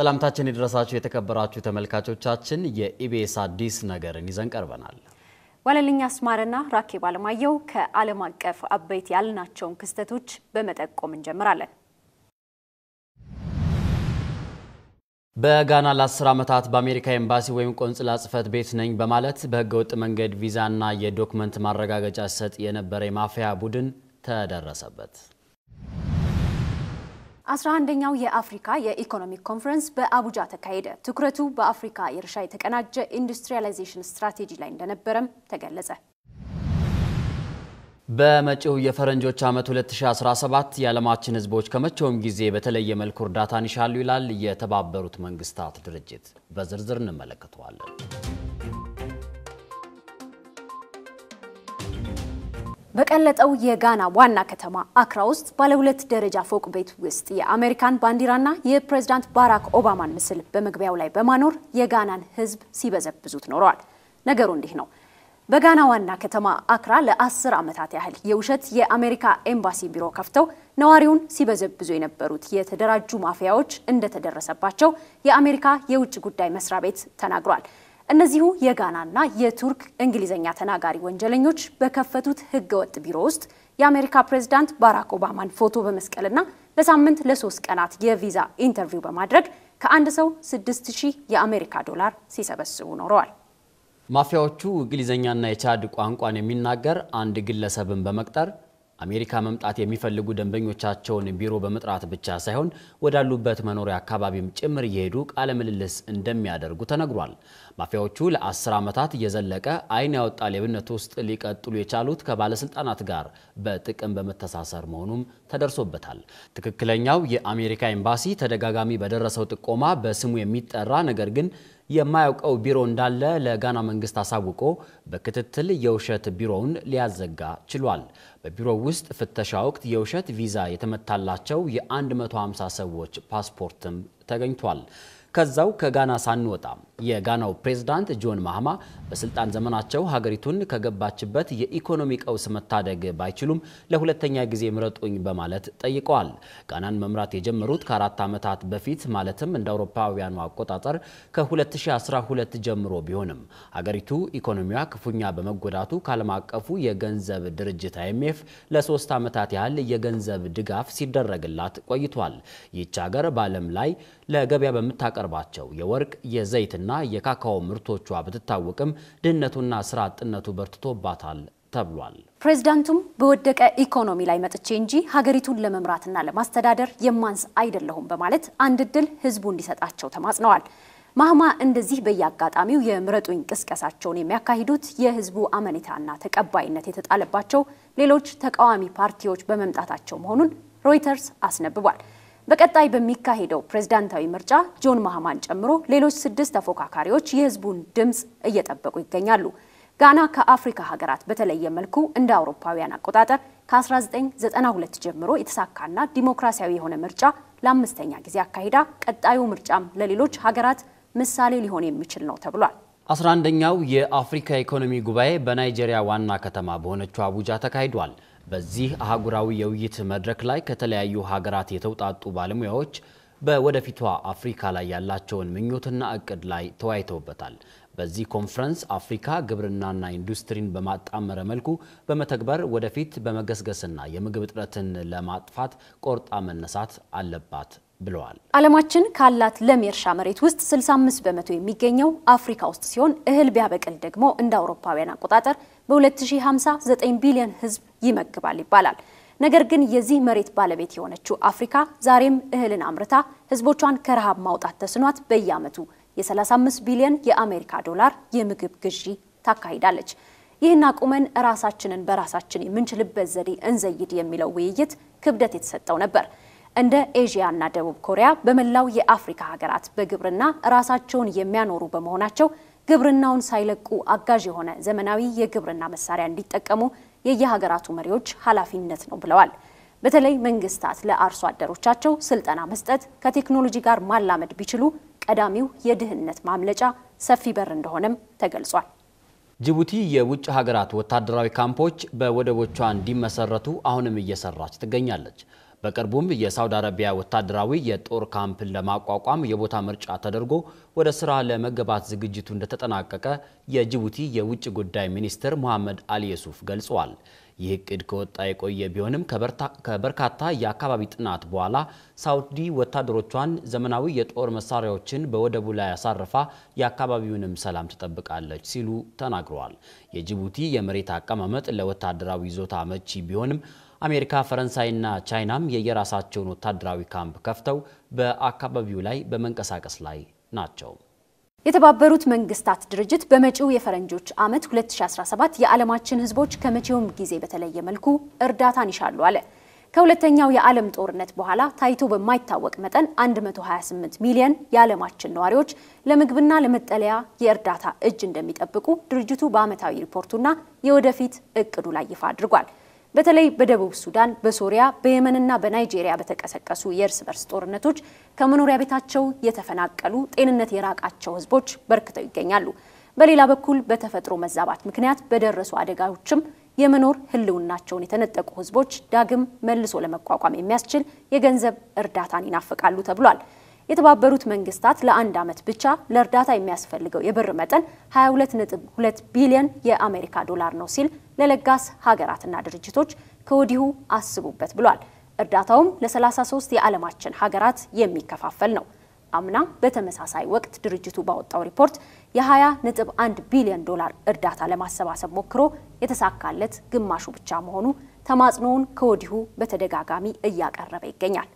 ሰላምታችን የደረሳችሁ የተከበራችሁ ተመልካቾቻችን የኢቢኤስ አዲስ ነገርን ይዘን ቀርበናል። ዋለልኛ አስማረና ራኬብ አለማየሁ ከዓለም አቀፍ አበይት ያልናቸውን ክስተቶች በመጠቆም እንጀምራለን። በጋና ለ ዓመታት በአሜሪካ ኤምባሲ ወይም ቆንጽላ ጽህፈት ቤት ነኝ በማለት በህገወጥ መንገድ ቪዛና የዶክመንት ማረጋገጫ ሲሰጥ የነበረ የማፊያ ቡድን ተደረሰበት። አስራ አንደኛው የአፍሪካ የኢኮኖሚክ ኮንፈረንስ በአቡጃ ተካሄደ። ትኩረቱ በአፍሪካ የእርሻ የተቀናጀ ኢንዱስትሪያላይዜሽን ስትራቴጂ ላይ እንደነበረም ተገለጸ። በመጪው የፈረንጆች ዓመት 2017 የዓለማችን ህዝቦች ከመቼውም ጊዜ በተለየ መልኩ እርዳታን ይሻሉ ይላል የተባበሩት መንግስታት ድርጅት። በዝርዝር እንመለከተዋለን። በቀለጠው የጋና ዋና ከተማ አክራ ውስጥ ባለ ሁለት ደረጃ ፎቅ ቤት ውስጥ የአሜሪካን ባንዲራና የፕሬዝዳንት ባራክ ኦባማን ምስል በመግቢያው ላይ በማኖር የጋናን ሕዝብ ሲበዘብዙት ኖረዋል። ነገሩ እንዲህ ነው። በጋና ዋና ከተማ አክራ ለአስር ዓመታት ያህል የውሸት የአሜሪካ ኤምባሲ ቢሮ ከፍተው ነዋሪውን ሲበዘብዙ የነበሩት የተደራጁ ማፊያዎች እንደተደረሰባቸው የአሜሪካ የውጭ ጉዳይ መስሪያ ቤት ተናግሯል። እነዚሁ የጋናና የቱርክ እንግሊዝኛ ተናጋሪ ወንጀለኞች በከፈቱት ህገወጥ ቢሮ ውስጥ የአሜሪካ ፕሬዝዳንት ባራክ ኦባማን ፎቶ በመስቀልና ለሳምንት ለሶስት ቀናት የቪዛ ኢንተርቪው በማድረግ ከአንድ ሰው 6000 የአሜሪካ ዶላር ሲሰበስቡ ኖረዋል። ማፊያዎቹ እንግሊዝኛና የቻድ ቋንቋን የሚናገር አንድ ግለሰብን በመቅጠር አሜሪካ መምጣት የሚፈልጉ ደንበኞቻቸውን ቢሮ በመጥራት ብቻ ሳይሆን ወዳሉበት መኖሪያ አካባቢም ጭምር እየሄዱ ቃለ ምልልስ እንደሚያደርጉ ተነግሯል። ማፊያዎቹ ለአስር ዓመታት እየዘለቀ ዓይን ያወጣ ሌብነት ውስጥ ሊቀጥሉ የቻሉት ከባለስልጣናት ጋር በጥቅም በመተሳሰር መሆኑም ተደርሶበታል። ትክክለኛው የአሜሪካ ኤምባሲ ተደጋጋሚ በደረሰው ጥቆማ በስሙ የሚጠራ ነገር ግን የማያውቀው ቢሮ እንዳለ ለጋና መንግስት አሳውቆ በክትትል የውሸት ቢሮውን ሊያዘጋ ችሏል። በቢሮው ውስጥ ፍተሻ ወቅት የውሸት ቪዛ የተመታላቸው የ150 ሰዎች ፓስፖርትም ተገኝቷል። ከዛው ከጋና ሳንወጣ የጋናው ፕሬዝዳንት ጆን ማህማ በስልጣን ዘመናቸው ሀገሪቱን ከገባችበት የኢኮኖሚ ቀውስ መታደግ ባይችሉም ለሁለተኛ ጊዜ ምረጡኝ በማለት ጠይቀዋል። ጋናን መምራት የጀመሩት ከአራት ዓመታት በፊት ማለትም እንደ አውሮፓውያኑ አቆጣጠር ከ2012 ጀምሮ ቢሆንም ሀገሪቱ ኢኮኖሚዋ ክፉኛ በመጎዳቱ ከዓለም አቀፉ የገንዘብ ድርጅት አይኤምኤፍ ለሶስት ዓመታት ያህል የገንዘብ ድጋፍ ሲደረግላት ቆይቷል። ይች ሀገር በዓለም ላይ ለገበያ በምታቀርባቸው የወርቅ የዘይትና የወተትና የካካኦ ምርቶቿ ብትታወቅም ድህነቱና ስራ አጥነቱ በርትቶባታል ተብሏል። ፕሬዝዳንቱም በወደቀ ኢኮኖሚ ላይ መጥቼ እንጂ ሀገሪቱን ለመምራትና ለማስተዳደር የማንስ አይደለሁም በማለት አንድ እድል ህዝቡ እንዲሰጣቸው ተማጽነዋል። ማህማ እንደዚህ በየአጋጣሚው የምረጡኝ ቅስቀሳቸውን የሚያካሂዱት የህዝቡ አመኔታና ተቀባይነት የተጣለባቸው ሌሎች ተቃዋሚ ፓርቲዎች በመምጣታቸው መሆኑን ሮይተርስ አስነብቧል። በቀጣይ በሚካሄደው ፕሬዝዳንታዊ ምርጫ ጆን ማሃማን ጨምሮ ሌሎች ስድስት ተፎካካሪዎች የህዝቡን ድምፅ እየጠበቁ ይገኛሉ። ጋና ከአፍሪካ ሀገራት በተለየ መልኩ እንደ አውሮፓውያን አቆጣጠር ከ1992 ጀምሮ የተሳካና ዲሞክራሲያዊ የሆነ ምርጫ ለአምስተኛ ጊዜ አካሂዳ ቀጣዩ ምርጫም ለሌሎች ሀገራት ምሳሌ ሊሆን የሚችል ነው ተብሏል አስራ 11ኛው የአፍሪካ ኢኮኖሚ ጉባኤ በናይጄሪያ ዋና ከተማ በሆነችው አቡጃ ተካሂዷል። በዚህ አህጉራዊ የውይይት መድረክ ላይ ከተለያዩ ሀገራት የተውጣጡ ባለሙያዎች በወደፊቷ አፍሪካ ላይ ያላቸውን ምኞትና እቅድ ላይ ተወያይተውበታል። በዚህ ኮንፈረንስ አፍሪካ ግብርናና ኢንዱስትሪን በማጣመረ መልኩ በመተግበር ወደፊት በመገስገስና የምግብ እጥረትን ለማጥፋት ቆርጣ መነሳት አለባት ብለዋል። ዓለማችን ካላት ለም የእርሻ መሬት ውስጥ 65 በመቶ የሚገኘው አፍሪካ ውስጥ ሲሆን እህል ቢያበቅል ደግሞ እንደ አውሮፓውያን አቆጣጠር በ2050 9 ቢሊዮን ሕዝብ ይመግባል ይባላል። ነገር ግን የዚህ መሬት ባለቤት የሆነችው አፍሪካ ዛሬም እህልን አምርታ ሕዝቦቿን ከረሃብ ማውጣት ተስኗት በየዓመቱ የ35 ቢሊዮን የአሜሪካ ዶላር የምግብ ግዢ ታካሂዳለች። ይህን አቁመን ራሳችንን በራሳችን የምንችልበት ዘዴ እንዘይድ የሚለው ውይይት ክብደት የተሰጠው ነበር። እንደ ኤዥያ እና ደቡብ ኮሪያ በመላው የአፍሪካ ሀገራት በግብርና ራሳቸውን የሚያኖሩ በመሆናቸው ግብርናውን ሳይለቁ አጋዥ የሆነ ዘመናዊ የግብርና መሳሪያ እንዲጠቀሙ የየሀገራቱ መሪዎች ኃላፊነት ነው ብለዋል። በተለይ መንግስታት ለአርሶ አደሮቻቸው ስልጠና መስጠት፣ ከቴክኖሎጂ ጋር ማላመድ ቢችሉ ቀዳሚው የድህነት ማምለጫ ሰፊ በር እንደሆነም ተገልጿል። ጅቡቲ የውጭ ሀገራት ወታደራዊ ካምፖች በወደቦቿ እንዲመሰረቱ አሁንም እየሰራች ትገኛለች። በቅርቡም የሳውዲ አረቢያ ወታደራዊ የጦር ካምፕን ለማቋቋም የቦታ ምርጫ ተደርጎ ወደ ስራ ለመገባት ዝግጅቱ እንደተጠናቀቀ የጅቡቲ የውጭ ጉዳይ ሚኒስትር መሐመድ አሊ የሱፍ ገልጸዋል። ይህ እቅድ ከወጣ የቆየ ቢሆንም ከበርካታ የአካባቢ ጥናት በኋላ ሳውዲ ወታደሮቿን ዘመናዊ የጦር መሳሪያዎችን በወደቡ ላይ አሳርፋ የአካባቢውንም ሰላም ትጠብቃለች ሲሉ ተናግረዋል። የጅቡቲ የመሬት አቀማመጥ ለወታደራዊ ይዞታ መቺ ቢሆንም አሜሪካ፣ ፈረንሳይና ቻይናም የየራሳቸውን ወታደራዊ ካምፕ ከፍተው በአካባቢው ላይ በመንቀሳቀስ ላይ ናቸው። የተባበሩት መንግስታት ድርጅት በመጪው የፈረንጆች ዓመት 2017 የዓለማችን ህዝቦች ከመቼውም ጊዜ በተለየ መልኩ እርዳታን ይሻሉ አለ። ከሁለተኛው የዓለም ጦርነት በኋላ ታይቶ በማይታወቅ መጠን 128 ሚሊዮን የዓለማችን ነዋሪዎች ለምግብና ለመጠለያ የእርዳታ እጅ እንደሚጠብቁ ድርጅቱ በዓመታዊ ሪፖርቱና የወደፊት እቅዱ ላይ ይፋ አድርጓል። በተለይ በደቡብ ሱዳን፣ በሶሪያ፣ በየመንና በናይጄሪያ በተቀሰቀሱ የእርስ በርስ ጦርነቶች ከመኖሪያ ቤታቸው የተፈናቀሉ ጤንነት የራቃቸው ህዝቦች በርክተው ይገኛሉ። በሌላ በኩል በተፈጥሮ መዛባት ምክንያት በደረሱ አደጋዎችም የመኖር ህልውናቸውን የተነጠቁ ህዝቦች ዳግም መልሶ ለመቋቋም የሚያስችል የገንዘብ እርዳታን ይናፍቃሉ ተብሏል። የተባበሩት መንግስታት ለአንድ ዓመት ብቻ ለእርዳታ የሚያስፈልገው የብር መጠን 22.2 ቢሊዮን የአሜሪካ ዶላር ነው ሲል ለለጋስ ሀገራትና ድርጅቶች ከወዲሁ አስቡበት ብሏል። እርዳታውም ለ33 የዓለማችን ሀገራት የሚከፋፈል ነው። አምና በተመሳሳይ ወቅት ድርጅቱ ባወጣው ሪፖርት የ20.1 ቢሊዮን ዶላር እርዳታ ለማሰባሰብ ሞክሮ የተሳካለት ግማሹ ብቻ መሆኑ ተማጽኖውን ከወዲሁ በተደጋጋሚ እያቀረበ ይገኛል።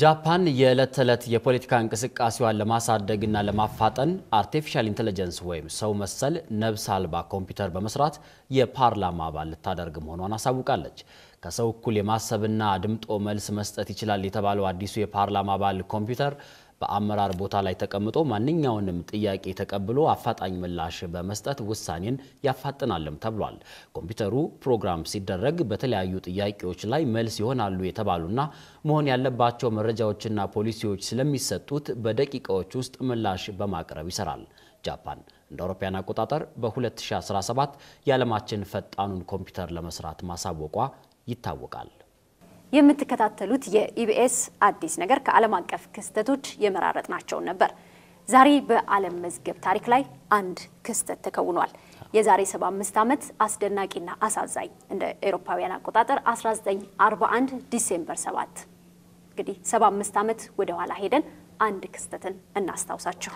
ጃፓን የዕለት ተዕለት የፖለቲካ እንቅስቃሴዋን ለማሳደግና ለማፋጠን አርቲፊሻል ኢንቴሊጀንስ ወይም ሰው መሰል ነብስ አልባ ኮምፒውተር በመስራት የፓርላማ አባል ልታደርግ መሆኗን አሳውቃለች። ከሰው እኩል የማሰብና ድምጦ መልስ መስጠት ይችላል የተባለው አዲሱ የፓርላማ አባል ኮምፒውተር በአመራር ቦታ ላይ ተቀምጦ ማንኛውንም ጥያቄ ተቀብሎ አፋጣኝ ምላሽ በመስጠት ውሳኔን ያፋጥናልም ተብሏል። ኮምፒውተሩ ፕሮግራም ሲደረግ በተለያዩ ጥያቄዎች ላይ መልስ ይሆናሉ የተባሉና መሆን ያለባቸው መረጃዎችና ፖሊሲዎች ስለሚሰጡት በደቂቃዎች ውስጥ ምላሽ በማቅረብ ይሰራል። ጃፓን እንደ አውሮፓውያን አቆጣጠር በ2017 የዓለማችን ፈጣኑን ኮምፒውተር ለመስራት ማሳወቋ ይታወቃል። የምትከታተሉት የኢቢኤስ አዲስ ነገር ከዓለም አቀፍ ክስተቶች የመራረጥ ናቸውን ነበር። ዛሬ በዓለም መዝገብ ታሪክ ላይ አንድ ክስተት ተከውኗል። የዛሬ 75 ዓመት አስደናቂና አሳዛኝ እንደ ኤሮፓውያን አቆጣጠር 1941 ዲሴምበር 7 እንግዲህ 75 ዓመት ወደ ኋላ ሄደን አንድ ክስተትን እናስታውሳችሁ።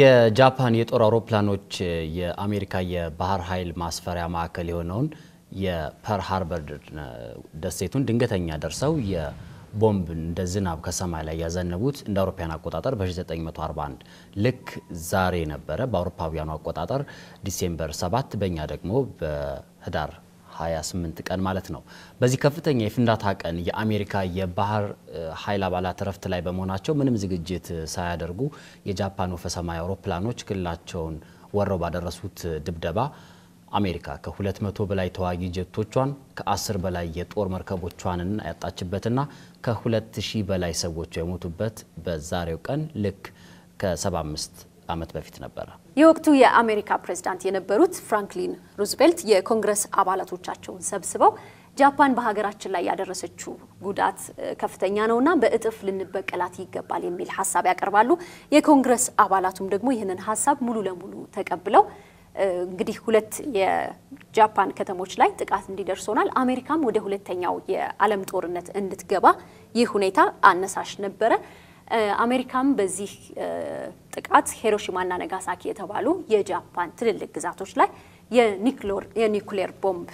የጃፓን የጦር አውሮፕላኖች የአሜሪካ የባህር ኃይል ማስፈሪያ ማዕከል የሆነውን የፐር ሃርበር ደሴቱን ድንገተኛ ደርሰው የቦምብ እንደ ዝናብ ከሰማይ ላይ ያዘነቡት እንደ አውሮፓውያን አቆጣጠር በ1941 ልክ ዛሬ ነበረ። በአውሮፓውያኑ አቆጣጠር ዲሴምበር 7 በእኛ ደግሞ በህዳር 28 ቀን ማለት ነው። በዚህ ከፍተኛ የፍንዳታ ቀን የአሜሪካ የባህር ኃይል አባላት እረፍት ላይ በመሆናቸው ምንም ዝግጅት ሳያደርጉ የጃፓን ወፈ ሰማይ አውሮፕላኖች ክልላቸውን ወረው ባደረሱት ድብደባ አሜሪካ ከ200 በላይ ተዋጊ ጀቶቿን ከ10 በላይ የጦር መርከቦቿን ያጣችበትና ከ2000 በላይ ሰዎች የሞቱበት በዛሬው ቀን ልክ ከ75 ዓመት በፊት ነበረ። የወቅቱ የአሜሪካ ፕሬዝዳንት የነበሩት ፍራንክሊን ሩዝቬልት የኮንግረስ አባላቶቻቸውን ሰብስበው ጃፓን በሀገራችን ላይ ያደረሰችው ጉዳት ከፍተኛ ነውና በእጥፍ ልንበቀላት ይገባል የሚል ሀሳብ ያቀርባሉ። የኮንግረስ አባላቱም ደግሞ ይህንን ሀሳብ ሙሉ ለሙሉ ተቀብለው እንግዲህ ሁለት የጃፓን ከተሞች ላይ ጥቃት እንዲደርስ ሆናል። አሜሪካም ወደ ሁለተኛው የዓለም ጦርነት እንድትገባ ይህ ሁኔታ አነሳሽ ነበረ። አሜሪካም በዚህ ጥቃት ሄሮሺማና ነጋሳኪ የተባሉ የጃፓን ትልልቅ ግዛቶች ላይ የኒክሌር ቦምብ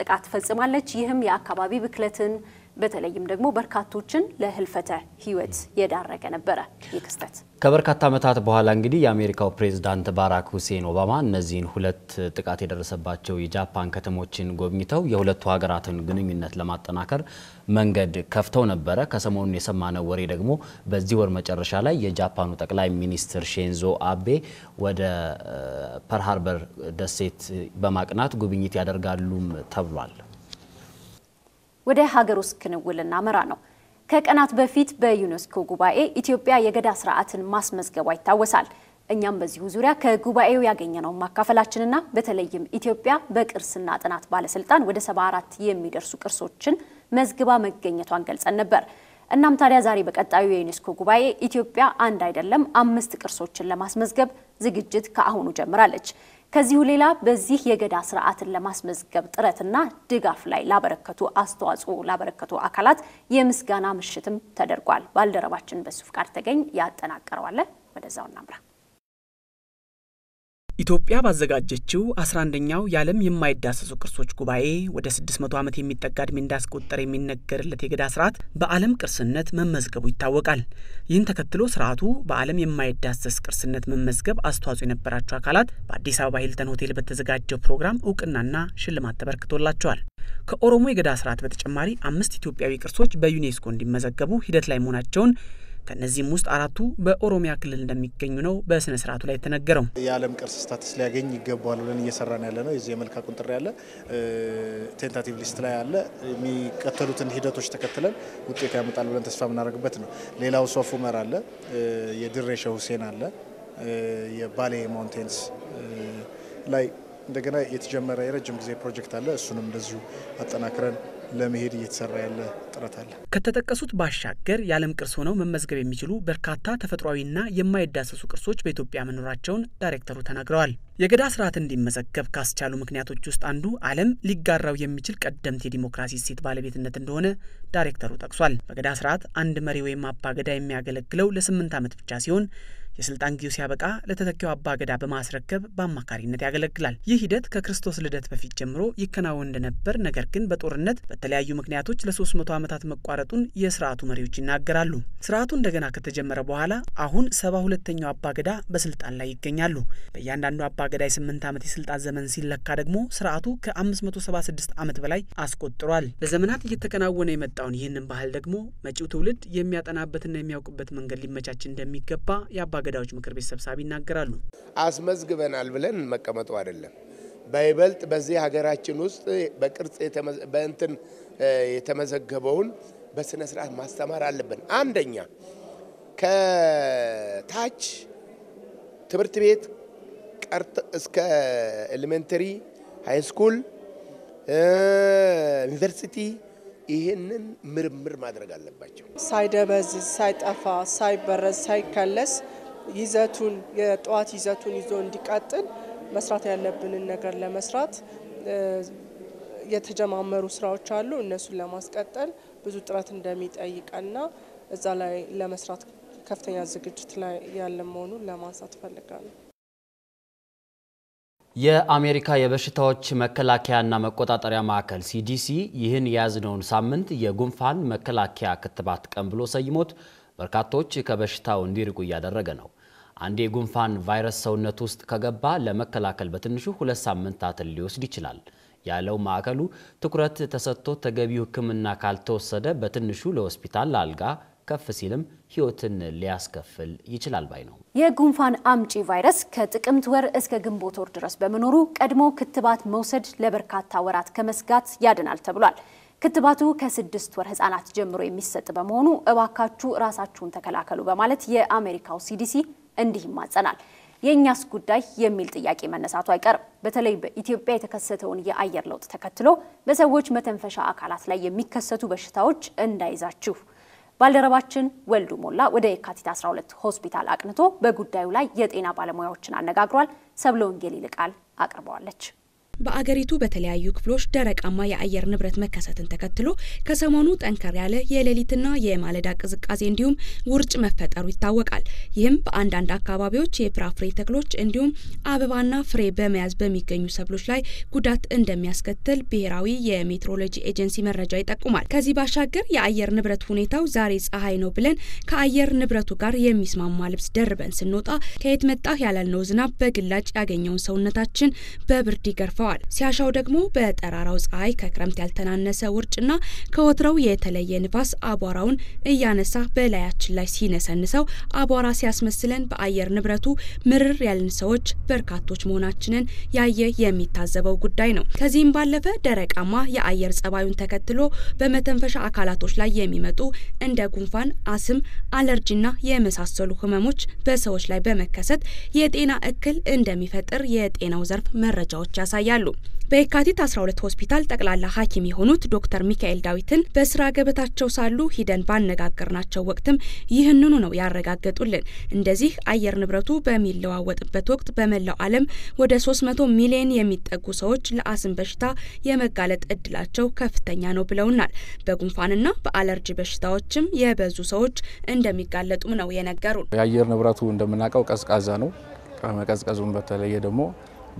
ጥቃት ፈጽማለች። ይህም የአካባቢ ብክለትን በተለይም ደግሞ በርካቶችን ለህልፈተ ህይወት የዳረገ ነበረ። ይህ ክስተት ከበርካታ ዓመታት በኋላ እንግዲህ የአሜሪካው ፕሬዝዳንት ባራክ ሁሴን ኦባማ እነዚህን ሁለት ጥቃት የደረሰባቸው የጃፓን ከተሞችን ጎብኝተው የሁለቱ ሀገራትን ግንኙነት ለማጠናከር መንገድ ከፍተው ነበረ። ከሰሞኑን የሰማነው ወሬ ደግሞ በዚህ ወር መጨረሻ ላይ የጃፓኑ ጠቅላይ ሚኒስትር ሼንዞ አቤ ወደ ፐርሃርበር ደሴት በማቅናት ጉብኝት ያደርጋሉም ተብሏል። ወደ ሀገር ውስጥ ክንውል ልናመራ ነው። ከቀናት በፊት በዩኔስኮ ጉባኤ ኢትዮጵያ የገዳ ስርዓትን ማስመዝገቧ ይታወሳል። እኛም በዚሁ ዙሪያ ከጉባኤው ያገኘነው ማካፈላችንና በተለይም ኢትዮጵያ በቅርስና ጥናት ባለስልጣን ወደ 74 የሚደርሱ ቅርሶችን መዝግባ መገኘቷን ገልጸን ነበር። እናም ታዲያ ዛሬ በቀጣዩ የዩኔስኮ ጉባኤ ኢትዮጵያ አንድ አይደለም አምስት ቅርሶችን ለማስመዝገብ ዝግጅት ከአሁኑ ጀምራለች። ከዚሁ ሌላ በዚህ የገዳ ስርዓትን ለማስመዝገብ ጥረትና ድጋፍ ላይ ላበረከቱ አስተዋጽኦ ላበረከቱ አካላት የምስጋና ምሽትም ተደርጓል። ባልደረባችን በሱ ፍቃድ ተገኝ ያጠናቀረዋለ። ወደዛው እናምራ። ኢትዮጵያ ባዘጋጀችው አስራ አንደኛው የዓለም የማይዳሰሱ ቅርሶች ጉባኤ ወደ መቶ ዓመት የሚጠጋ ዕድሜ እንዳስቆጠረ የሚነገርለት የገዳ ስርዓት በዓለም ቅርስነት መመዝገቡ ይታወቃል። ይህን ተከትሎ ስርዓቱ በዓለም የማይዳሰስ ቅርስነት መመዝገብ አስተዋጽኦ የነበራቸው አካላት በአዲስ አበባ ሂልተን ሆቴል በተዘጋጀው ፕሮግራም እውቅናና ሽልማት ተበርክቶላቸዋል። ከኦሮሞ የገዳ ስርዓት በተጨማሪ አምስት ኢትዮጵያዊ ቅርሶች በዩኔስኮ እንዲመዘገቡ ሂደት ላይ መሆናቸውን ከእነዚህም ውስጥ አራቱ በኦሮሚያ ክልል እንደሚገኙ ነው በስነ ስርዓቱ ላይ የተነገረው። የዓለም ቅርስ ስታትስ ሊያገኝ ይገባዋል ብለን እየሰራን ያለ ነው። የዚህ የመልካ ቁንጥሬ ያለ ቴንታቲቭ ሊስት ላይ አለ። የሚቀተሉትን ሂደቶች ተከትለን ውጤት ያመጣል ብለን ተስፋ የምናደርግበት ነው። ሌላው ሶፍ መር አለ፣ የድሬ ሁሴን አለ፣ የባሌ ማውንቴንስ ላይ እንደገና የተጀመረ የረጅም ጊዜ ፕሮጀክት አለ። እሱንም እንደዚሁ አጠናክረን ለመሄድ እየተሰራ ያለ ጥረት አለ። ከተጠቀሱት ባሻገር የዓለም ቅርስ ሆነው መመዝገብ የሚችሉ በርካታ ተፈጥሯዊና የማይዳሰሱ ቅርሶች በኢትዮጵያ መኖራቸውን ዳይሬክተሩ ተናግረዋል። የገዳ ስርዓት እንዲመዘገብ ካስቻሉ ምክንያቶች ውስጥ አንዱ ዓለም ሊጋራው የሚችል ቀደምት የዲሞክራሲ እሴት ባለቤትነት እንደሆነ ዳይሬክተሩ ጠቅሷል። በገዳ ስርዓት አንድ መሪ ወይም አባገዳ የሚያገለግለው ለስምንት ዓመት ብቻ ሲሆን የስልጣን ጊዜው ሲያበቃ ለተተኪው አባ ገዳ በማስረከብ በአማካሪነት ያገለግላል። ይህ ሂደት ከክርስቶስ ልደት በፊት ጀምሮ ይከናወን እንደነበር፣ ነገር ግን በጦርነት በተለያዩ ምክንያቶች ለሶስት መቶ ዓመታት መቋረጡን የስርዓቱ መሪዎች ይናገራሉ። ስርዓቱ እንደገና ከተጀመረ በኋላ አሁን ሰባ ሁለተኛው አባ ገዳ በስልጣን ላይ ይገኛሉ። በእያንዳንዱ አባ ገዳ የስምንት ዓመት የስልጣን ዘመን ሲለካ ደግሞ ስርዓቱ ከ576 ዓመት በላይ አስቆጥሯል። ለዘመናት እየተከናወነ የመጣውን ይህንን ባህል ደግሞ መጪው ትውልድ የሚያጠናበትና የሚያውቅበት መንገድ ሊመቻች እንደሚገባ የአባ የአገዳዎች ምክር ቤት ሰብሳቢ ይናገራሉ። አስመዝግበናል ብለን መቀመጡ አይደለም። በይበልጥ በዚህ ሀገራችን ውስጥ በቅርጽ በእንትን የተመዘገበውን በስነ ስርዓት ማስተማር አለብን። አንደኛ ከታች ትምህርት ቤት ቀርጥ እስከ ኤሌሜንተሪ ሃይ ስኩል፣ ዩኒቨርሲቲ ይህንን ምርምር ማድረግ አለባቸው። ሳይደበዝዝ፣ ሳይጠፋ፣ ሳይበረዝ፣ ሳይከለስ ይዘቱን የጠዋት ይዘቱን ይዞ እንዲቀጥል መስራት ያለብንን ነገር ለመስራት የተጀማመሩ ስራዎች አሉ። እነሱን ለማስቀጠል ብዙ ጥረት እንደሚጠይቀና እዛ ላይ ለመስራት ከፍተኛ ዝግጅት ላይ ያለ መሆኑን ለማንሳት ፈልጋለሁ። የአሜሪካ የበሽታዎች መከላከያና መቆጣጠሪያ ማዕከል ሲዲሲ ይህን የያዝነውን ሳምንት የጉንፋን መከላከያ ክትባት ቀን ብሎ ሰይሞት በርካቶች ከበሽታው እንዲርቁ እያደረገ ነው። አንድ የጉንፋን ቫይረስ ሰውነት ውስጥ ከገባ ለመከላከል በትንሹ ሁለት ሳምንታትን ሊወስድ ይችላል ያለው ማዕከሉ ትኩረት ተሰጥቶ ተገቢው ሕክምና ካልተወሰደ በትንሹ ለሆስፒታል አልጋ ከፍ ሲልም ህይወትን ሊያስከፍል ይችላል ባይ ነው። የጉንፋን አምጪ ቫይረስ ከጥቅምት ወር እስከ ግንቦት ወር ድረስ በመኖሩ ቀድሞ ክትባት መውሰድ ለበርካታ ወራት ከመስጋት ያድናል ተብሏል። ክትባቱ ከስድስት ወር ህጻናት ጀምሮ የሚሰጥ በመሆኑ እባካችሁ ራሳችሁን ተከላከሉ በማለት የአሜሪካው ሲዲሲ እንዲህ ይማጸናል። የእኛስ ጉዳይ የሚል ጥያቄ መነሳቱ አይቀርም። በተለይ በኢትዮጵያ የተከሰተውን የአየር ለውጥ ተከትሎ በሰዎች መተንፈሻ አካላት ላይ የሚከሰቱ በሽታዎች እንዳይዛችሁ ባልደረባችን ወልዱ ሞላ ወደ የካቲት 12 ሆስፒታል አቅንቶ በጉዳዩ ላይ የጤና ባለሙያዎችን አነጋግሯል። ሰብለ ወንጌል ይልቃል አቅርበዋለች። በአገሪቱ በተለያዩ ክፍሎች ደረቃማ የአየር ንብረት መከሰትን ተከትሎ ከሰሞኑ ጠንከር ያለ የሌሊትና የማለዳ ቅዝቃዜ እንዲሁም ውርጭ መፈጠሩ ይታወቃል። ይህም በአንዳንድ አካባቢዎች የፍራፍሬ ተክሎች እንዲሁም አበባና ፍሬ በመያዝ በሚገኙ ሰብሎች ላይ ጉዳት እንደሚያስከትል ብሔራዊ የሜትሮሎጂ ኤጀንሲ መረጃ ይጠቁማል። ከዚህ ባሻገር የአየር ንብረት ሁኔታው ዛሬ ፀሐይ ነው ብለን ከአየር ንብረቱ ጋር የሚስማማ ልብስ ደርበን ስንወጣ ከየት መጣህ ያላልነው ዝናብ በግላጭ ያገኘውን ሰውነታችን በብርድ ይገርፈዋል። ተናግረዋል። ሲያሻው ደግሞ በጠራራው ፀሐይ ከክረምት ያልተናነሰ ውርጭና ከወትረው የተለየ ንፋስ አቧራውን እያነሳ በላያችን ላይ ሲነሰንሰው አቧራ ሲያስመስለን በአየር ንብረቱ ምርር ያልን ሰዎች በርካቶች መሆናችንን ያየ የሚታዘበው ጉዳይ ነው። ከዚህም ባለፈ ደረቃማ የአየር ጸባዩን ተከትሎ በመተንፈሻ አካላቶች ላይ የሚመጡ እንደ ጉንፋን፣ አስም፣ አለርጂና የመሳሰሉ ህመሞች በሰዎች ላይ በመከሰት የጤና እክል እንደሚፈጥር የጤናው ዘርፍ መረጃዎች ያሳያል። ይገኛሉ። በየካቲት 12 ሆስፒታል ጠቅላላ ሐኪም የሆኑት ዶክተር ሚካኤል ዳዊትን በስራ ገበታቸው ሳሉ ሂደን ባነጋገርናቸው ወቅትም ይህንኑ ነው ያረጋገጡልን። እንደዚህ አየር ንብረቱ በሚለዋወጥበት ወቅት በመላው ዓለም ወደ 300 ሚሊዮን የሚጠጉ ሰዎች ለአስም በሽታ የመጋለጥ እድላቸው ከፍተኛ ነው ብለውናል። በጉንፋንና በአለርጂ በሽታዎችም የበዙ ሰዎች እንደሚጋለጡም ነው የነገሩን። የአየር ንብረቱ እንደምናውቀው ቀዝቃዛ ነው። ከመቀዝቀዙም በተለየ ደግሞ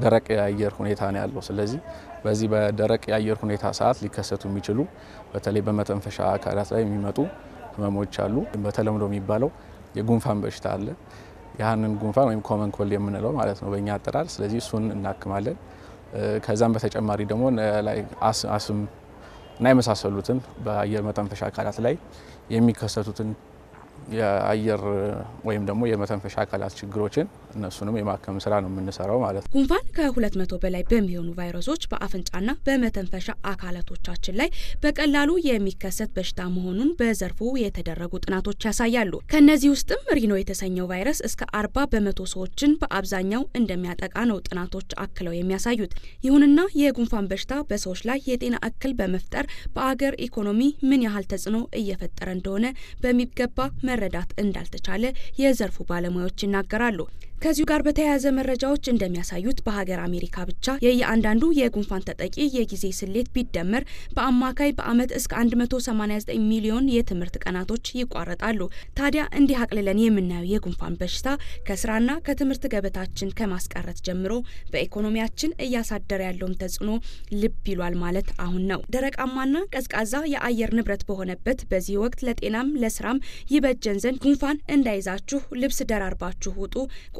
ደረቅ የአየር ሁኔታ ነው ያለው። ስለዚህ በዚህ በደረቅ የአየር ሁኔታ ሰዓት ሊከሰቱ የሚችሉ በተለይ በመተንፈሻ አካላት ላይ የሚመጡ ህመሞች አሉ። በተለምዶ የሚባለው የጉንፋን በሽታ አለ። ያህንን ጉንፋን ወይም ኮመን ኮል የምንለው ማለት ነው በእኛ አጠራር። ስለዚህ እሱን እናክማለን። ከዛም በተጨማሪ ደግሞ አስም እና የመሳሰሉትን በአየር መተንፈሻ አካላት ላይ የሚከሰቱትን የአየር ወይም ደግሞ የመተንፈሻ አካላት ችግሮችን እነሱንም የማከም ስራ ነው የምንሰራው ማለት ነው። ጉንፋን ከሁለት መቶ በላይ በሚሆኑ ቫይረሶች በአፍንጫና በመተንፈሻ አካላቶቻችን ላይ በቀላሉ የሚከሰት በሽታ መሆኑን በዘርፉ የተደረጉ ጥናቶች ያሳያሉ። ከእነዚህ ውስጥም ሪኖ የተሰኘው ቫይረስ እስከ አርባ በመቶ ሰዎችን በአብዛኛው እንደሚያጠቃ ነው ጥናቶች አክለው የሚያሳዩት። ይሁንና የጉንፋን በሽታ በሰዎች ላይ የጤና እክል በመፍጠር በአገር ኢኮኖሚ ምን ያህል ተጽዕኖ እየፈጠረ እንደሆነ በሚገባ መረዳት እንዳልተቻለ የዘርፉ ባለሙያዎች ይናገራሉ። ከዚሁ ጋር በተያያዘ መረጃዎች እንደሚያሳዩት በሀገር አሜሪካ ብቻ የየአንዳንዱ የጉንፋን ተጠቂ የጊዜ ስሌት ቢደመር በአማካይ በዓመት እስከ 189 ሚሊዮን የትምህርት ቀናቶች ይቋረጣሉ። ታዲያ እንዲህ አቅልለን የምናየው የጉንፋን በሽታ ከስራና ከትምህርት ገበታችን ከማስቀረት ጀምሮ በኢኮኖሚያችን እያሳደረ ያለውን ተጽዕኖ ልብ ይሏል ማለት አሁን ነው። ደረቃማና ቀዝቃዛ የአየር ንብረት በሆነበት በዚህ ወቅት ለጤናም ለስራም ይበጀን ዘንድ ጉንፋን እንዳይዛችሁ ልብስ ደራርባችሁ ውጡ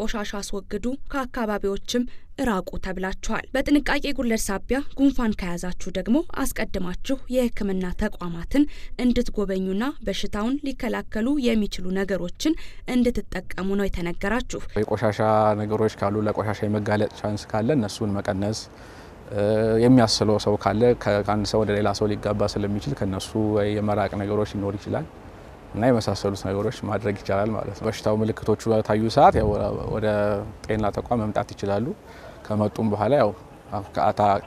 ቆሻሻ አስወግዱ፣ ከአካባቢዎችም እራቁ ተብላችኋል። በጥንቃቄ ጉድለት ሳቢያ ጉንፋን ከያዛችሁ ደግሞ አስቀድማችሁ የሕክምና ተቋማትን እንድትጎበኙና በሽታውን ሊከላከሉ የሚችሉ ነገሮችን እንድትጠቀሙ ነው የተነገራችሁ። የቆሻሻ ነገሮች ካሉ ለቆሻሻ የመጋለጥ ቻንስ ካለ እነሱን መቀነስ የሚያስለው ሰው ካለ ከአንድ ሰው ወደ ሌላ ሰው ሊጋባ ስለሚችል ከነሱ የመራቅ ነገሮች ሊኖር ይችላል። እና የመሳሰሉት ነገሮች ማድረግ ይቻላል ማለት ነው። በሽታው ምልክቶቹ በታዩ ሰዓት ወደ ጤና ተቋም መምጣት ይችላሉ። ከመጡም በኋላ ያው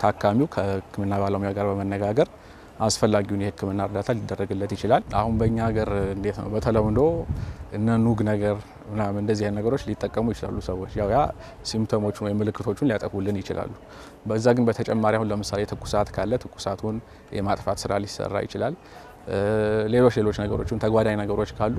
ታካሚው ከሕክምና ባለሙያ ጋር በመነጋገር አስፈላጊውን የሕክምና እርዳታ ሊደረግለት ይችላል። አሁን በእኛ ሀገር እንዴት ነው በተለምዶ እነ ኑግ ነገር ምናምን እንደዚህ አይነት ነገሮች ሊጠቀሙ ይችላሉ ሰዎች ያው ያ ሲምፕቶሞቹን ወይም ምልክቶቹን ሊያጠፉልን ይችላሉ። በዛ ግን በተጨማሪ አሁን ለምሳሌ ትኩሳት ካለ ትኩሳቱን የማጥፋት ስራ ሊሰራ ይችላል። ሌሎች ሌሎች ነገሮችም ተጓዳኝ ነገሮች ካሉ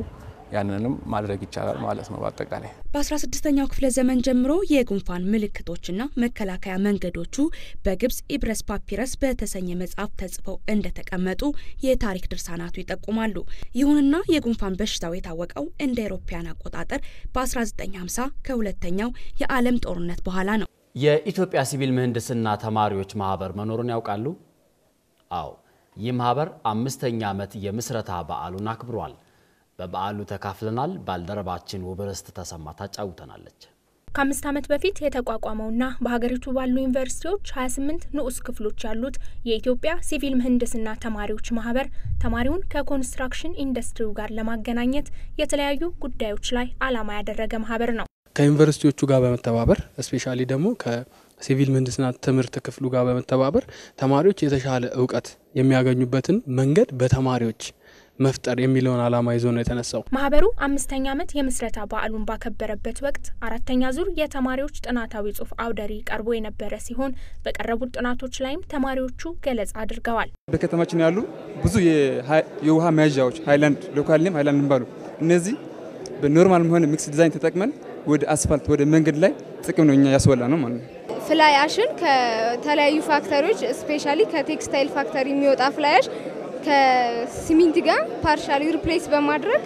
ያንንም ማድረግ ይቻላል ማለት ነው። በአጠቃላይ በ16ኛው ክፍለ ዘመን ጀምሮ የጉንፋን ምልክቶችና መከላከያ መንገዶቹ በግብጽ ኢብረስ ፓፒረስ በተሰኘ መጽሐፍ ተጽፈው እንደተቀመጡ የታሪክ ድርሳናቱ ይጠቁማሉ። ይሁንና የጉንፋን በሽታው የታወቀው እንደ አውሮፓውያን አቆጣጠር በ1950 ከሁለተኛው የዓለም ጦርነት በኋላ ነው። የኢትዮጵያ ሲቪል ምህንድስና ተማሪዎች ማህበር መኖሩን ያውቃሉ? አዎ ይህ ማህበር አምስተኛ ዓመት የምስረታ በዓሉን አክብሯል። በበዓሉ ተካፍለናል። ባልደረባችን ውብርስት ተሰማ ታጫውተናለች። ከአምስት ዓመት በፊት የተቋቋመውና በሀገሪቱ ባሉ ዩኒቨርሲቲዎች 28 ንዑስ ክፍሎች ያሉት የኢትዮጵያ ሲቪል ምህንድስና ተማሪዎች ማህበር ተማሪውን ከኮንስትራክሽን ኢንዱስትሪው ጋር ለማገናኘት የተለያዩ ጉዳዮች ላይ ዓላማ ያደረገ ማህበር ነው። ከዩኒቨርሲቲዎቹ ጋር በመተባበር ስፔሻሊ ደግሞ ሲቪል ምህንድስና ትምህርት ክፍሉ ጋር በመተባበር ተማሪዎች የተሻለ እውቀት የሚያገኙበትን መንገድ በተማሪዎች መፍጠር የሚለውን ዓላማ ይዞ ነው የተነሳው። ማህበሩ አምስተኛ ዓመት የምስረታ በዓሉን ባከበረበት ወቅት አራተኛ ዙር የተማሪዎች ጥናታዊ ጽሁፍ አውደሪ ቀርቦ የነበረ ሲሆን በቀረቡት ጥናቶች ላይም ተማሪዎቹ ገለጻ አድርገዋል። በከተማችን ያሉ ብዙ የውሃ መያዣዎች ሃይላንድ፣ ሎካል ሃይላንድ ባሉ እነዚህ በኖርማል መሆን ሚክስ ዲዛይን ተጠቅመን ወደ አስፋልት ወደ መንገድ ላይ ጥቅም ነው እኛ ያስወላ ነው ማለት ነው። ፍላይ አሽን ከተለያዩ ፋክተሪዎች ስፔሻሊ ከቴክስታይል ፋክተሪ የሚወጣ ፍላይ አሽ ከሲሚንት ጋር ፓርሻሊ ሪፕሌስ በማድረግ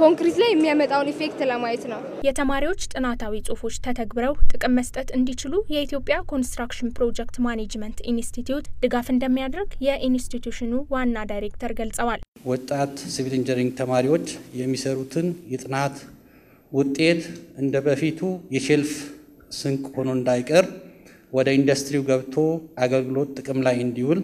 ኮንክሪት ላይ የሚያመጣውን ኢፌክት ለማየት ነው። የተማሪዎች ጥናታዊ ጽሁፎች ተተግብረው ጥቅም መስጠት እንዲችሉ የኢትዮጵያ ኮንስትራክሽን ፕሮጀክት ማኔጅመንት ኢንስቲትዩት ድጋፍ እንደሚያደርግ የኢንስቲትዩሽኑ ዋና ዳይሬክተር ገልጸዋል። ወጣት ሲቪል ኢንጂነሪንግ ተማሪዎች የሚሰሩትን የጥናት ውጤት እንደ በፊቱ የሼልፍ ስንቅ ሆኖ እንዳይቀር ወደ ኢንዱስትሪው ገብቶ አገልግሎት ጥቅም ላይ እንዲውል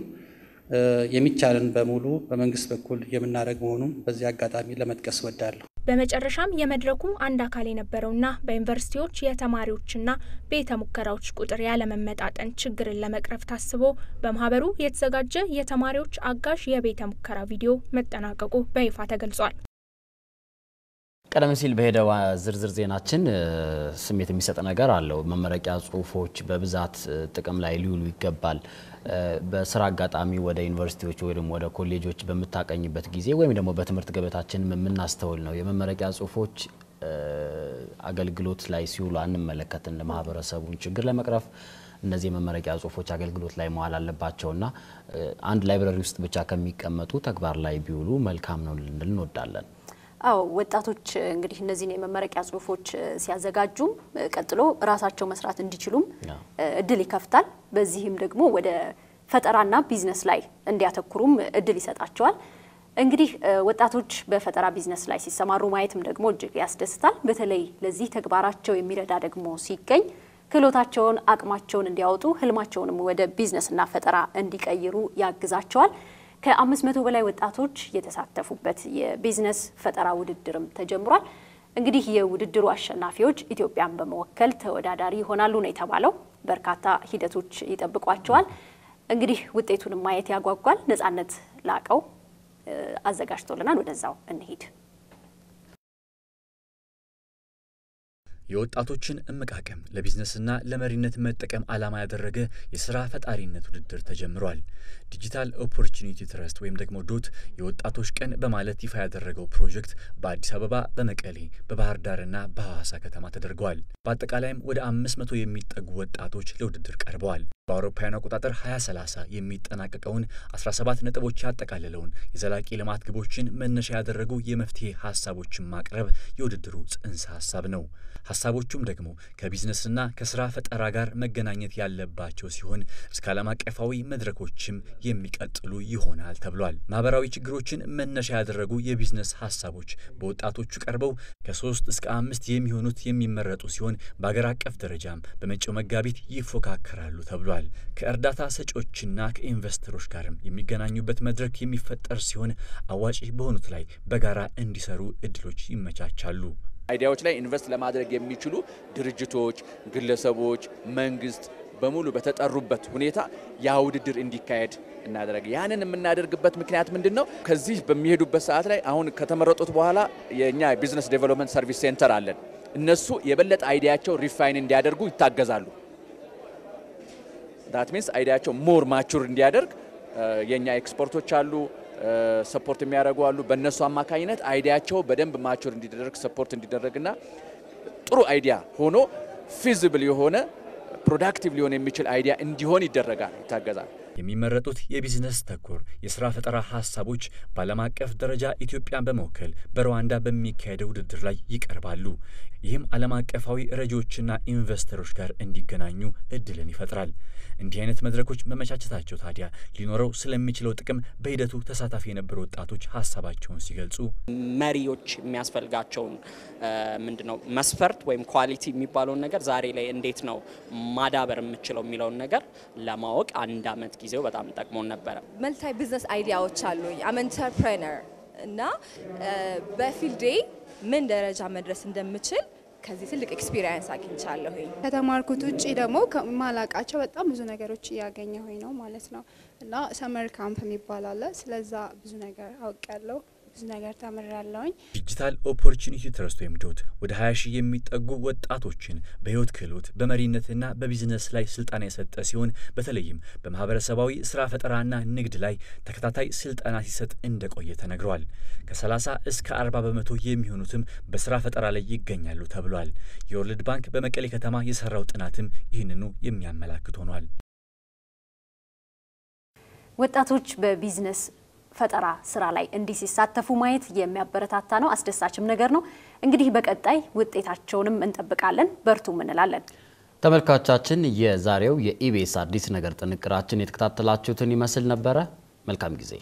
የሚቻልን በሙሉ በመንግስት በኩል የምናደርግ መሆኑን በዚህ አጋጣሚ ለመጥቀስ ወዳለሁ በመጨረሻም የመድረኩ አንድ አካል የነበረውና በዩኒቨርሲቲዎች የተማሪዎችና ቤተ ሙከራዎች ቁጥር ያለመመጣጠን ችግርን ለመቅረፍ ታስቦ በማህበሩ የተዘጋጀ የተማሪዎች አጋዥ የቤተ ሙከራ ቪዲዮ መጠናቀቁ በይፋ ተገልጿል። ቀደም ሲል በሄደው ዝርዝር ዜናችን ስሜት የሚሰጥ ነገር አለው። መመረቂያ ጽሁፎች በብዛት ጥቅም ላይ ሊውሉ ይገባል። በስራ አጋጣሚ ወደ ዩኒቨርሲቲዎች ወይም ወደ ኮሌጆች በምታቀኝበት ጊዜ ወይም ደግሞ በትምህርት ገበታችን የምናስተውል ነው። የመመረቂያ ጽሁፎች አገልግሎት ላይ ሲውሉ አንመለከትን። ለማህበረሰቡን ችግር ለመቅረፍ እነዚህ የመመረቂያ ጽሁፎች አገልግሎት ላይ መዋል አለባቸውና አንድ ላይብረሪ ውስጥ ብቻ ከሚቀመጡ ተግባር ላይ ቢውሉ መልካም ነው ልንል እንወዳለን። አዎ ወጣቶች እንግዲህ እነዚህን የመመረቂያ ጽሁፎች ሲያዘጋጁም ቀጥሎ ራሳቸው መስራት እንዲችሉም እድል ይከፍታል። በዚህም ደግሞ ወደ ፈጠራና ቢዝነስ ላይ እንዲያተኩሩም እድል ይሰጣቸዋል። እንግዲህ ወጣቶች በፈጠራ ቢዝነስ ላይ ሲሰማሩ ማየትም ደግሞ እጅግ ያስደስታል። በተለይ ለዚህ ተግባራቸው የሚረዳ ደግሞ ሲገኝ ክህሎታቸውን፣ አቅማቸውን እንዲያወጡ ህልማቸውንም ወደ ቢዝነስና ፈጠራ እንዲቀይሩ ያግዛቸዋል። ከአምስት መቶ በላይ ወጣቶች የተሳተፉበት የቢዝነስ ፈጠራ ውድድርም ተጀምሯል። እንግዲህ የውድድሩ አሸናፊዎች ኢትዮጵያን በመወከል ተወዳዳሪ ይሆናሉ ነው የተባለው። በርካታ ሂደቶች ይጠብቋቸዋል። እንግዲህ ውጤቱንም ማየት ያጓጓል። ነጻነት ላቀው አዘጋጅቶልናል። ወደዛው እንሂድ። የወጣቶችን እምቃቅም ለቢዝነስና ለመሪነት መጠቀም ዓላማ ያደረገ የስራ ፈጣሪነት ውድድር ተጀምሯል። ዲጂታል ኦፖርቹኒቲ ትረስት ወይም ደግሞ ዶት የወጣቶች ቀን በማለት ይፋ ያደረገው ፕሮጀክት በአዲስ አበባ፣ በመቀሌ፣ በባህር ዳርና በሐዋሳ ከተማ ተደርገዋል። በአጠቃላይም ወደ አምስት መቶ የሚጠጉ ወጣቶች ለውድድር ቀርበዋል። በአውሮፓውያን አቆጣጠር 2030 የሚጠናቀቀውን 17 ነጥቦች ያጠቃለለውን የዘላቂ ልማት ግቦችን መነሻ ያደረጉ የመፍትሄ ሀሳቦችን ማቅረብ የውድድሩ ጽንሰ ሀሳብ ነው። ሀሳቦቹም ደግሞ ከቢዝነስና ከስራ ፈጠራ ጋር መገናኘት ያለባቸው ሲሆን እስከ ዓለም አቀፋዊ መድረኮችም የሚቀጥሉ ይሆናል ተብሏል። ማህበራዊ ችግሮችን መነሻ ያደረጉ የቢዝነስ ሀሳቦች በወጣቶቹ ቀርበው ከሶስት እስከ አምስት የሚሆኑት የሚመረጡ ሲሆን በአገር አቀፍ ደረጃም በመጪው መጋቢት ይፎካከራሉ ተብሏል። ከእርዳታ ሰጪዎችና ከኢንቨስተሮች ጋርም የሚገናኙበት መድረክ የሚፈጠር ሲሆን አዋጪ በሆኑት ላይ በጋራ እንዲሰሩ እድሎች ይመቻቻሉ። አይዲያዎች ላይ ኢንቨስት ለማድረግ የሚችሉ ድርጅቶች፣ ግለሰቦች፣ መንግስት በሙሉ በተጠሩበት ሁኔታ ያ ውድድር እንዲካሄድ እናደረግ። ያንን የምናደርግበት ምክንያት ምንድን ነው? ከዚህ በሚሄዱበት ሰዓት ላይ አሁን ከተመረጡት በኋላ የእኛ ቢዝነስ ዴቨሎፕመንት ሰርቪስ ሴንተር አለን። እነሱ የበለጠ አይዲያቸው ሪፋይን እንዲያደርጉ ይታገዛሉ። ዳት ሚንስ አይዲያቸው ሞር ማቹር እንዲያደርግ የእኛ ኤክስፐርቶች አሉ ሰፖርት የሚያደርጉ አሉ። በእነሱ አማካኝነት አይዲያቸው በደንብ ማቾር እንዲደረግ ሰፖርት እንዲደረግና ጥሩ አይዲያ ሆኖ ፊዚብል የሆነ ፕሮዳክቲቭ ሊሆን የሚችል አይዲያ እንዲሆን ይደረጋል፣ ይታገዛል። የሚመረጡት የቢዝነስ ተኮር የስራ ፈጠራ ሀሳቦች በዓለም አቀፍ ደረጃ ኢትዮጵያን በመወከል በሩዋንዳ በሚካሄደው ውድድር ላይ ይቀርባሉ። ይህም ዓለም አቀፋዊ ረጂዎችና ኢንቨስተሮች ጋር እንዲገናኙ እድልን ይፈጥራል። እንዲህ አይነት መድረኮች መመቻቸታቸው ታዲያ ሊኖረው ስለሚችለው ጥቅም በሂደቱ ተሳታፊ የነበሩ ወጣቶች ሀሳባቸውን ሲገልጹ መሪዎች የሚያስፈልጋቸውን ምንድነው መስፈርት ወይም ኳሊቲ የሚባለውን ነገር ዛሬ ላይ እንዴት ነው ማዳበር የምችለው የሚለውን ነገር ለማወቅ አንድ አመት ጊዜው በጣም ጠቅሞን ነበረ። መልታይ ቢዝነስ አይዲያዎች አሉኝ አም እና በፊልዴ ምን ደረጃ መድረስ እንደምችል ከዚህ ትልቅ ኤክስፒሪየንስ አግኝቻለሁኝ። ከተማርኩት ውጭ ደግሞ ማላቃቸው በጣም ብዙ ነገሮች እያገኘሁኝ ነው ማለት ነው እና ሰመር ካምፕ የሚባል አለ። ስለዛ ብዙ ነገር አውቅ ያለው ብዙ ነገር ተምራለሁኝ። ዲጂታል ኦፖርቹኒቲ ትረስት ወይም የሚዶት ወደ ሀያ ሺህ የሚጠጉ ወጣቶችን በህይወት ክህሎት በመሪነትና በቢዝነስ ላይ ስልጠና የሰጠ ሲሆን በተለይም በማህበረሰባዊ ስራ ፈጠራና ንግድ ላይ ተከታታይ ስልጠና ሲሰጥ እንደቆየ ተነግሯል። ከ30 እስከ 40 በመቶ የሚሆኑትም በስራ ፈጠራ ላይ ይገኛሉ ተብሏል። የወርልድ ባንክ በመቀሌ ከተማ የሰራው ጥናትም ይህንኑ የሚያመላክት ሆኗል። ወጣቶች በቢዝነስ ፈጠራ ስራ ላይ እንዲህ ሲሳተፉ ማየት የሚያበረታታ ነው፣ አስደሳችም ነገር ነው። እንግዲህ በቀጣይ ውጤታቸውንም እንጠብቃለን፣ በርቱም እንላለን። ተመልካቻችን የዛሬው የኢቢኤስ አዲስ ነገር ጥንቅራችን የተከታተላችሁትን ይመስል ነበረ። መልካም ጊዜ